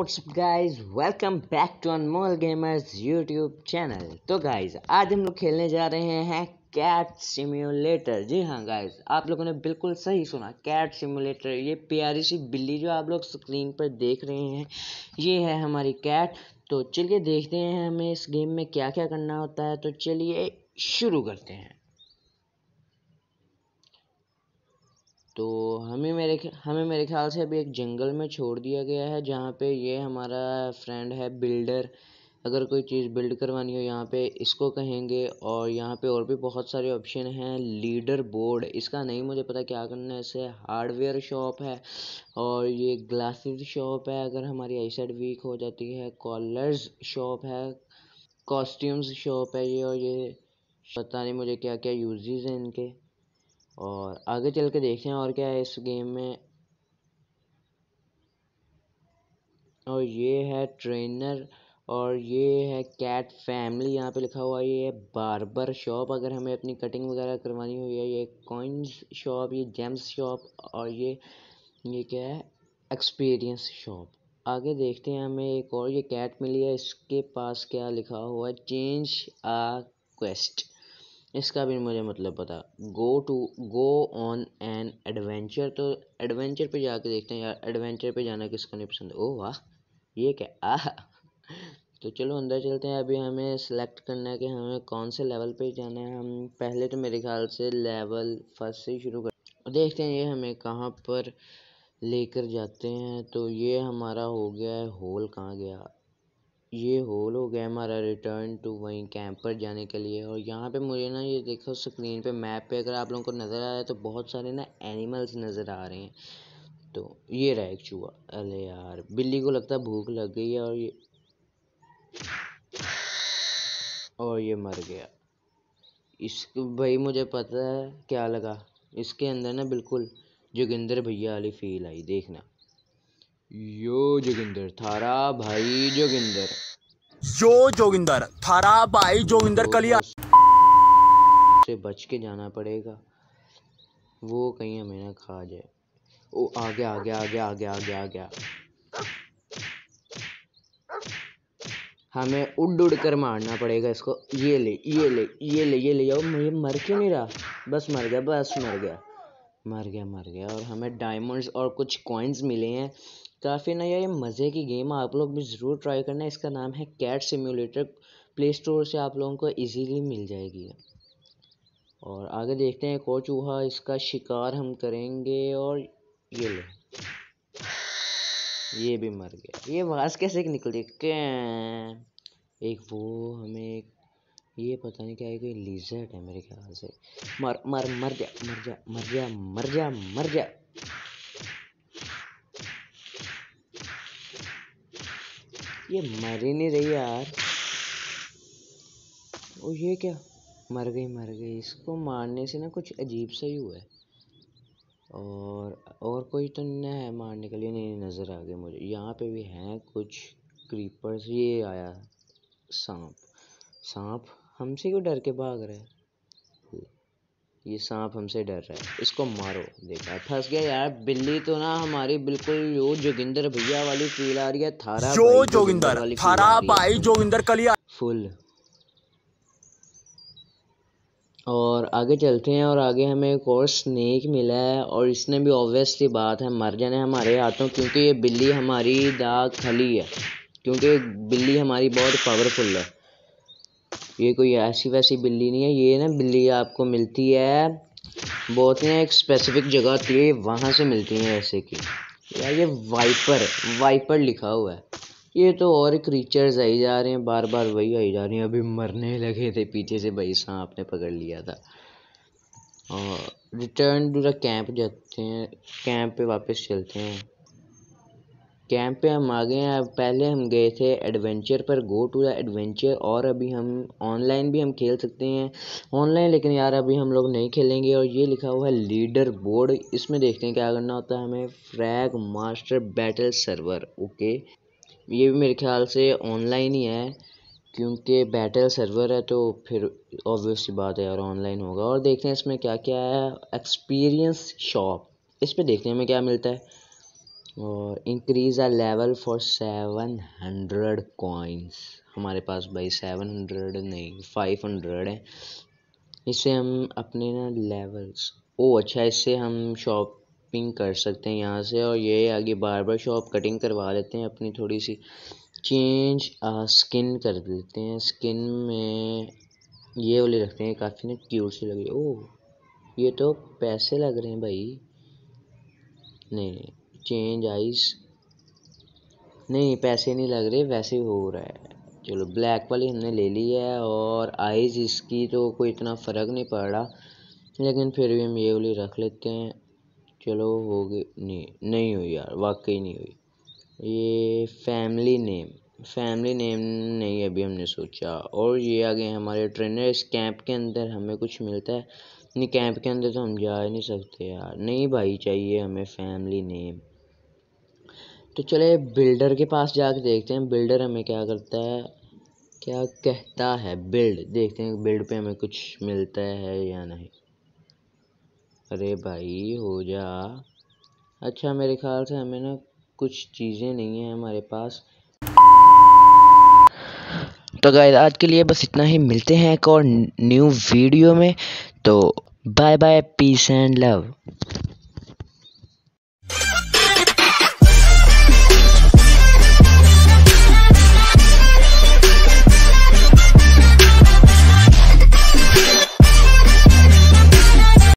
up guys? Welcome back to Anmol Gamers YouTube channel. तो guys आज हम लोग खेलने जा रहे हैं कैट सिम्युलेटर जी हाँ गाइज आप लोगों ने बिल्कुल सही सुना कैट सिम्यूलेटर ये प्यारी सी बिल्ली जो आप लोग स्क्रीन पर देख रहे हैं ये है हमारी कैट तो चलिए देखते हैं हमें इस गेम में क्या क्या करना होता है तो चलिए शुरू करते हैं तो हमें मेरे हमें मेरे ख्याल से अभी एक जंगल में छोड़ दिया गया है जहाँ पे ये हमारा फ्रेंड है बिल्डर अगर कोई चीज़ बिल्ड करवानी हो यहाँ पे इसको कहेंगे और यहाँ पे और भी बहुत सारे ऑप्शन हैं लीडर बोर्ड इसका नहीं मुझे पता क्या करना है इसे हार्डवेयर शॉप है और ये ग्लासेस शॉप है अगर हमारी आई साइड वीक हो जाती है कॉलर्स शॉप है कॉस्ट्यूम्स शॉप है ये और ये पता नहीं मुझे क्या क्या यूज़ेज़ हैं इनके और आगे चल के देखते हैं और क्या है इस गेम में और ये है ट्रेनर और ये है कैट फैमिली यहाँ पे लिखा हुआ ये है शॉप अगर हमें अपनी कटिंग वगैरह करवानी हो या ये कॉइन्स शॉप ये जेम्स शॉप और ये ये क्या है एक्सपीरियंस शॉप आगे देखते हैं हमें एक और ये कैट मिली है इसके पास क्या लिखा हुआ है चेंज आ क्वेस्ट इसका भी मुझे मतलब पता go to go on an adventure तो एडवेंचर पे जाके देखते हैं यार एडवेंचर पे जाना किसको नहीं पसंद ओ वाह ये क्या आ तो चलो अंदर चलते हैं अभी हमें सेलेक्ट करना है कि हमें कौन से लेवल पे जाना है हम पहले तो मेरे ख्याल से लेवल फर्स्ट से शुरू कर देखते हैं ये हमें कहाँ पर लेकर जाते हैं तो ये हमारा हो गया है होल कहाँ गया ये होलो गेम आ रिटर्न टू वहीं कैंप पर जाने के लिए और यहाँ पे मुझे ना ये देखो स्क्रीन पे मैप पे अगर आप लोगों को नज़र आ रहा है तो बहुत सारे ना एनिमल्स नज़र आ रहे हैं तो ये रहा एक चूहा अरे यार बिल्ली को लगता है भूख लग गई है और ये और ये मर गया इस भाई मुझे पता है क्या लगा इसके अंदर ना बिल्कुल जोगिंदर भैया वाली फील आई देखना यो जोगिंदर थारा भाई जोगिंदर यो जोगिंदर थारा भाई जोगिंदर कलिया से बच के जाना पड़ेगा वो कहीं हमें ना खा जाए ओ आ गया आ गया आ गया आ गया आ गया आ गया हमें उड़ उड़ कर मारना पड़ेगा इसको ये ले ये ले ये ले ये ले जाओ मर क्यों नहीं रहा बस मर गया बस मर गया मर गया मर गया और हमें डायमंड्स और कुछ कॉइन्स मिले हैं काफ़ी ना ये मज़े की गेम आप लोग भी ज़रूर ट्राई करना इसका नाम है कैट सिम्यूलेटर प्ले स्टोर से आप लोगों को इजीली मिल जाएगी और आगे देखते हैं कोच चूहा इसका शिकार हम करेंगे और ये लो ये भी मर गया ये आवाज़ कैसे निकल देखते हैं एक वो हमें एक ये पता नहीं क्या है कोई लीजर्ट है मेरे ख्याल से मर मर मर जा मर जा मर जा मर जा मर जा ये मर ही नहीं रही यार ओ ये क्या मर गई मर गई इसको मारने से ना कुछ अजीब सा ही हुआ है और और कोई तो नहीं है मारने के लिए नहीं नज़र आ गए मुझे यहाँ पे भी हैं कुछ क्रीपर्स ये आया सांप सांप हमसे क्यों डर के भाग रहे ये सांप हमसे डर रहा है इसको मारो देखा फंस गया यार बिल्ली तो ना हमारी बिल्कुल यो जोगिंदर भैया वाली फील आ रही है थारा जो जोगिंदर थारा भाई जोगिंदर कलिया फुल और आगे चलते हैं और आगे हमें एक और स्नेक मिला है और इसने भी ऑब्वियसली बात है मर जाने हमारे हाथों क्योंकि ये बिल्ली हमारी दाग खली है क्योंकि बिल्ली हमारी बहुत पावरफुल है ये कोई ऐसी वैसी बिल्ली नहीं है ये ना बिल्ली आपको मिलती है बहुत ही एक स्पेसिफिक जगह होती है वहाँ से मिलती है ऐसे की यार ये वाइपर वाइपर लिखा हुआ है ये तो और क्रीचर्स आई जा रहे हैं बार बार वही आई जा रही हैं अभी मरने लगे थे पीछे से भाई सांप ने पकड़ लिया था और रिटर्न टू द कैंप जाते हैं कैंप पे वापस चलते हैं कैंप पे हम आ गए हैं पहले हम गए थे एडवेंचर पर गो टू द एडवेंचर और अभी हम ऑनलाइन भी हम खेल सकते हैं ऑनलाइन लेकिन यार अभी हम लोग नहीं खेलेंगे और ये लिखा हुआ है लीडर बोर्ड इसमें देखते हैं क्या करना होता है हमें frag master battle server okay ये भी मेरे ख्याल से ऑनलाइन ही है क्योंकि बैटल सर्वर है तो फिर ऑब्वियस बात है यार ऑनलाइन होगा और देखते हैं इसमें क्या क्या है एक्सपीरियंस शॉप इस पर देखने में क्या मिलता है और increase a level for seven hundred coins हमारे पास भाई सेवन हंड्रेड नहीं फाइव हंड्रेड है इससे हम अपने ना लेवल्स ओ अच्छा इससे हम शॉपिंग कर सकते हैं यहाँ से और ये आगे बार बार शॉप कटिंग करवा लेते हैं अपनी थोड़ी सी चेंज आ, स्किन कर देते हैं स्किन में ये वाले रखते हैं काफ़ी ना क्यूट सी लग रही ओह ये तो पैसे लग रहे हैं भाई नहीं नहीं चेंज आइस नहीं पैसे नहीं लग रहे वैसे हो रहा है चलो ब्लैक वाली हमने ले ली है और आइज़ इसकी तो कोई इतना फ़र्क नहीं पड़ रहा लेकिन फिर भी हम ये वाली रख लेते हैं चलो हो गई नहीं नहीं हुई यार वाकई नहीं हुई ये फैमिली नेम फैमिली नेम नहीं अभी हमने सोचा और ये आ गए हमारे ट्रेनर इस कैंप के अंदर हमें कुछ मिलता है नहीं कैंप के अंदर तो हम जा नहीं सकते यार नहीं भाई चाहिए हमें फैमिली नेम तो चले बिल्डर के पास जाके देखते हैं बिल्डर हमें क्या करता है क्या कहता है बिल्ड देखते हैं बिल्ड पे हमें कुछ मिलता है या नहीं अरे भाई हो जा अच्छा मेरे ख्याल से हमें ना कुछ चीज़ें नहीं हैं हमारे पास तो गाय आज के लिए बस इतना ही मिलते हैं एक और न्यू वीडियो में तो bye bye peace and love